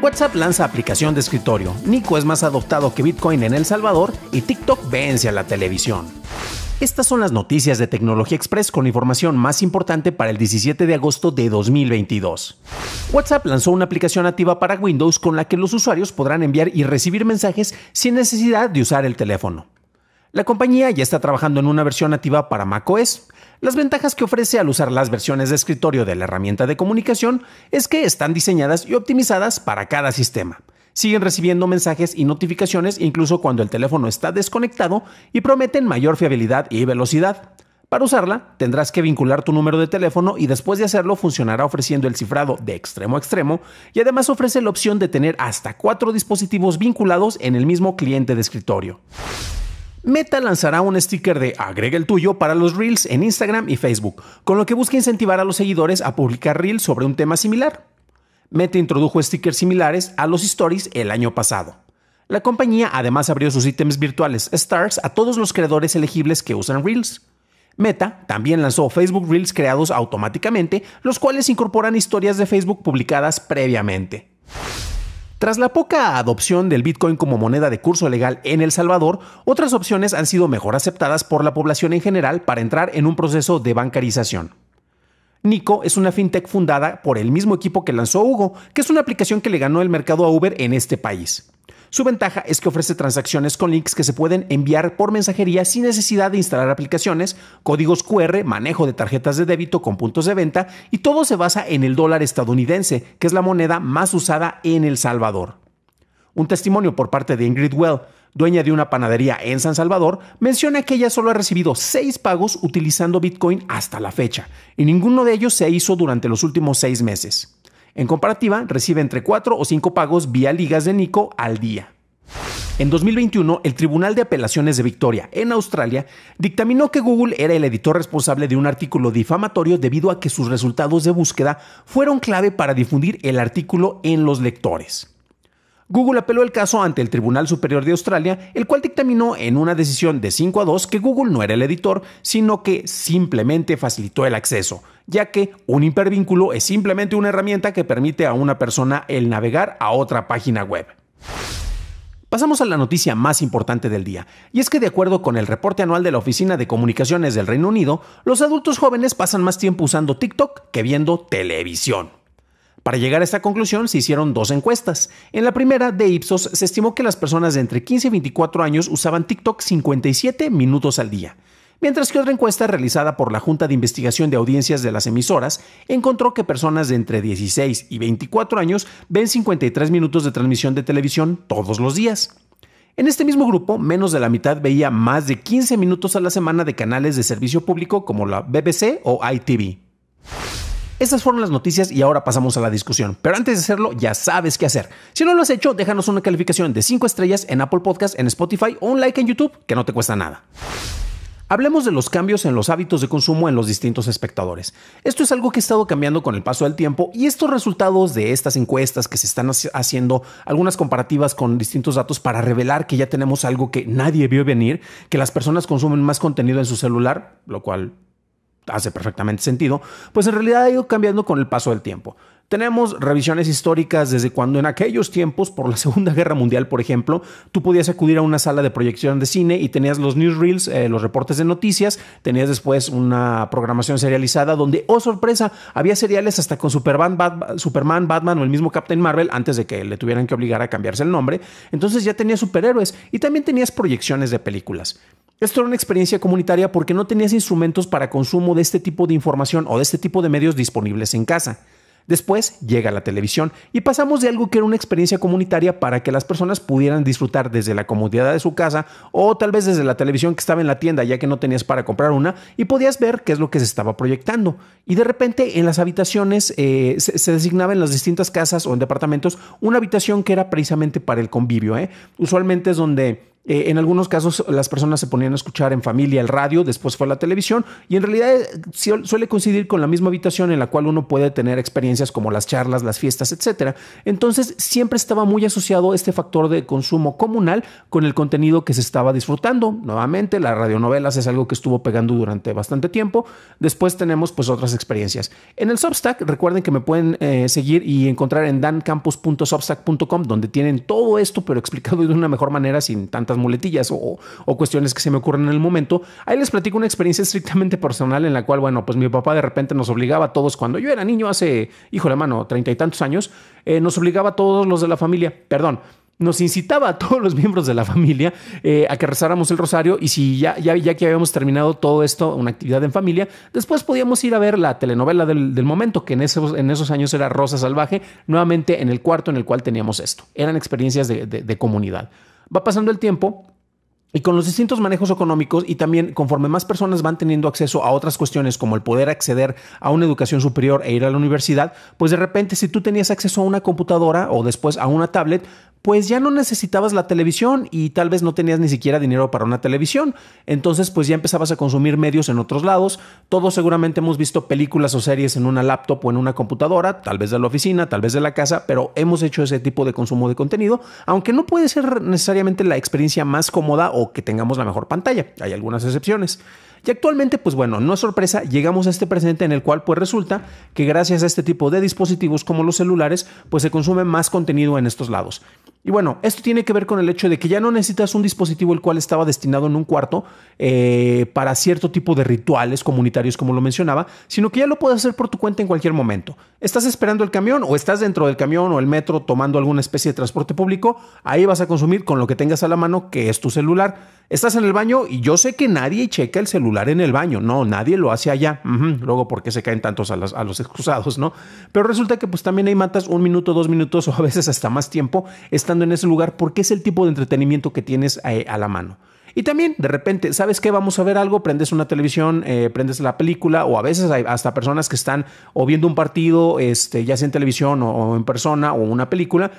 WhatsApp lanza aplicación de escritorio, Nico es más adoptado que Bitcoin en El Salvador y TikTok vence a la televisión. Estas son las noticias de Tecnología Express con información más importante para el 17 de agosto de 2022. WhatsApp lanzó una aplicación nativa para Windows con la que los usuarios podrán enviar y recibir mensajes sin necesidad de usar el teléfono. La compañía ya está trabajando en una versión nativa para macOS, las ventajas que ofrece al usar las versiones de escritorio de la herramienta de comunicación es que están diseñadas y optimizadas para cada sistema. Siguen recibiendo mensajes y notificaciones incluso cuando el teléfono está desconectado y prometen mayor fiabilidad y velocidad. Para usarla, tendrás que vincular tu número de teléfono y después de hacerlo funcionará ofreciendo el cifrado de extremo a extremo y además ofrece la opción de tener hasta cuatro dispositivos vinculados en el mismo cliente de escritorio. Meta lanzará un sticker de agrega el tuyo para los reels en Instagram y Facebook, con lo que busca incentivar a los seguidores a publicar reels sobre un tema similar. Meta introdujo stickers similares a los stories el año pasado. La compañía además abrió sus ítems virtuales Stars a todos los creadores elegibles que usan reels. Meta también lanzó Facebook Reels creados automáticamente, los cuales incorporan historias de Facebook publicadas previamente. Tras la poca adopción del Bitcoin como moneda de curso legal en El Salvador, otras opciones han sido mejor aceptadas por la población en general para entrar en un proceso de bancarización. Nico es una fintech fundada por el mismo equipo que lanzó Hugo, que es una aplicación que le ganó el mercado a Uber en este país. Su ventaja es que ofrece transacciones con links que se pueden enviar por mensajería sin necesidad de instalar aplicaciones, códigos QR, manejo de tarjetas de débito con puntos de venta y todo se basa en el dólar estadounidense, que es la moneda más usada en El Salvador. Un testimonio por parte de Ingrid Well, dueña de una panadería en San Salvador, menciona que ella solo ha recibido seis pagos utilizando Bitcoin hasta la fecha, y ninguno de ellos se hizo durante los últimos seis meses. En comparativa, recibe entre 4 o 5 pagos vía ligas de Nico al día. En 2021, el Tribunal de Apelaciones de Victoria, en Australia, dictaminó que Google era el editor responsable de un artículo difamatorio debido a que sus resultados de búsqueda fueron clave para difundir el artículo en los lectores. Google apeló el caso ante el Tribunal Superior de Australia, el cual dictaminó en una decisión de 5 a 2 que Google no era el editor, sino que simplemente facilitó el acceso, ya que un hipervínculo es simplemente una herramienta que permite a una persona el navegar a otra página web. Pasamos a la noticia más importante del día, y es que de acuerdo con el reporte anual de la Oficina de Comunicaciones del Reino Unido, los adultos jóvenes pasan más tiempo usando TikTok que viendo televisión. Para llegar a esta conclusión se hicieron dos encuestas. En la primera de Ipsos se estimó que las personas de entre 15 y 24 años usaban TikTok 57 minutos al día, mientras que otra encuesta realizada por la Junta de Investigación de Audiencias de las Emisoras encontró que personas de entre 16 y 24 años ven 53 minutos de transmisión de televisión todos los días. En este mismo grupo, menos de la mitad veía más de 15 minutos a la semana de canales de servicio público como la BBC o ITV. Esas fueron las noticias y ahora pasamos a la discusión. Pero antes de hacerlo, ya sabes qué hacer. Si no lo has hecho, déjanos una calificación de 5 estrellas en Apple Podcast, en Spotify o un like en YouTube, que no te cuesta nada. Hablemos de los cambios en los hábitos de consumo en los distintos espectadores. Esto es algo que ha estado cambiando con el paso del tiempo y estos resultados de estas encuestas que se están haciendo algunas comparativas con distintos datos para revelar que ya tenemos algo que nadie vio venir, que las personas consumen más contenido en su celular, lo cual hace perfectamente sentido, pues en realidad ha ido cambiando con el paso del tiempo. Tenemos revisiones históricas desde cuando en aquellos tiempos, por la Segunda Guerra Mundial, por ejemplo, tú podías acudir a una sala de proyección de cine y tenías los newsreels, eh, los reportes de noticias, tenías después una programación serializada donde, oh sorpresa, había seriales hasta con Superman, Superman, Batman o el mismo Captain Marvel antes de que le tuvieran que obligar a cambiarse el nombre. Entonces ya tenías superhéroes y también tenías proyecciones de películas. Esto era una experiencia comunitaria porque no tenías instrumentos para consumo de este tipo de información o de este tipo de medios disponibles en casa. Después llega la televisión y pasamos de algo que era una experiencia comunitaria para que las personas pudieran disfrutar desde la comodidad de su casa o tal vez desde la televisión que estaba en la tienda ya que no tenías para comprar una y podías ver qué es lo que se estaba proyectando. Y de repente en las habitaciones eh, se, designaba en las distintas casas o en departamentos una habitación que era precisamente para el convivio. ¿eh? Usualmente es donde eh, en algunos casos las personas se ponían a escuchar en familia el radio, después fue la televisión y en realidad eh, suele coincidir con la misma habitación en la cual uno puede tener experiencias como las charlas, las fiestas, etc. Entonces siempre estaba muy asociado este factor de consumo comunal con el contenido que se estaba disfrutando. Nuevamente, las radionovelas es algo que estuvo pegando durante bastante tiempo. Después tenemos pues otras experiencias. En el Substack, recuerden que me pueden eh, seguir y encontrar en dancampus.substack.com donde tienen todo esto pero explicado de una mejor manera sin tanta muletillas o, cuestiones que se me ocurren en el momento. Ahí les platico una experiencia estrictamente personal en la cual, bueno, pues mi papá de repente nos obligaba a todos, cuando yo era niño, hace, hijo de mano, treinta y tantos años, eh, nos obligaba a todos los de la familia, perdón, nos incitaba a todos los miembros de la familia eh, a que rezáramos el rosario y si ya, ya, ya, que habíamos terminado todo esto, una actividad en familia, después podíamos ir a ver la telenovela del, momento, que en esos, en esos años era Rosa Salvaje, nuevamente en el cuarto en el cual teníamos esto. Eran experiencias de comunidad. Va pasando el tiempo y con los distintos manejos económicos y también conforme más personas van teniendo acceso a otras cuestiones como el poder acceder a una educación superior e ir a la universidad, pues de repente si tú tenías acceso a una computadora o después a una tablet, pues ya no necesitabas la televisión y tal vez no tenías ni siquiera dinero para una televisión. Entonces pues ya empezabas a consumir medios en otros lados, todos seguramente hemos visto películas o series en una laptop o en una computadora, tal vez de la oficina, tal vez de la casa, pero hemos hecho ese tipo de consumo de contenido, aunque no puede ser necesariamente la experiencia más cómoda o que tengamos la mejor pantalla. Hay algunas excepciones. Y actualmente, pues bueno, no es sorpresa, llegamos a este presente en el cual pues resulta que gracias a este tipo de dispositivos como los celulares, pues se consume más contenido en estos lados. Y bueno, esto tiene que ver con el hecho de que ya no necesitas un dispositivo el cual estaba destinado en un cuarto eh, para cierto tipo de rituales comunitarios, como lo mencionaba, sino que ya lo puedes hacer por tu cuenta en cualquier momento. Estás esperando el camión o estás dentro del camión o el metro tomando alguna especie de transporte público, ahí vas a consumir con lo que tengas a la mano, que es tu celular. Estás en el baño y yo sé que nadie checa el celular en el baño. No, nadie lo hace allá. Luego, ¿por qué se caen tantos a, los excusados, no? Pero resulta que pues también hay matas un minuto, dos minutos o a veces hasta más tiempo estando en ese lugar porque es el tipo de entretenimiento que tienes eh, a, la mano. Y también, de repente, ¿sabes qué? Vamos a ver algo, prendes una televisión, eh, prendes la película, o a veces hay hasta personas que están o viendo un partido, este, ya sea en televisión o en persona o una película,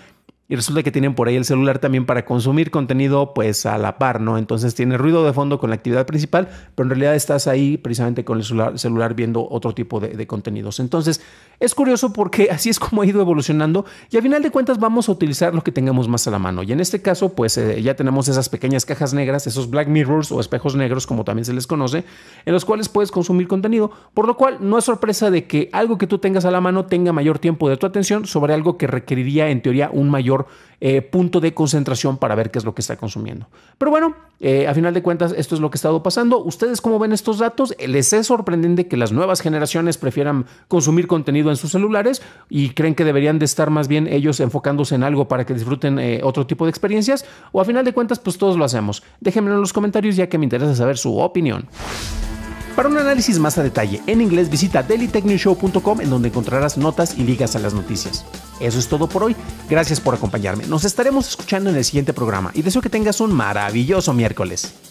y resulta que tienen por ahí el celular también para consumir contenido pues a la par, ¿no? Entonces tiene ruido de fondo con la actividad principal, pero en realidad estás ahí precisamente con el celular, viendo otro tipo de, contenidos. Entonces es curioso porque así es como ha ido evolucionando y al final de cuentas vamos a utilizar lo que tengamos más a la mano. Y en este caso pues eh, ya tenemos esas pequeñas cajas negras, esos black mirrors o espejos negros como también se les conoce, en los cuales puedes consumir contenido, por lo cual no es sorpresa de que algo que tú tengas a la mano tenga mayor tiempo de tu atención sobre algo que requeriría en teoría un mayor eh, punto de concentración para ver qué es lo que está consumiendo. Pero bueno, eh, a final de cuentas, esto es lo que ha estado pasando. ¿Ustedes cómo ven estos datos? ¿Les es sorprendente que las nuevas generaciones prefieran consumir contenido en sus celulares y creen que deberían de estar más bien ellos enfocándose en algo para que disfruten eh, otro tipo de experiencias? ¿O a final de cuentas, pues todos lo hacemos? Déjenmelo en los comentarios ya que me interesa saber su opinión. Para un análisis más a detalle en inglés visita dailytechnewshow.com en donde encontrarás notas y ligas a las noticias. Eso es todo por hoy. Gracias por acompañarme. Nos estaremos escuchando en el siguiente programa y deseo que tengas un maravilloso miércoles.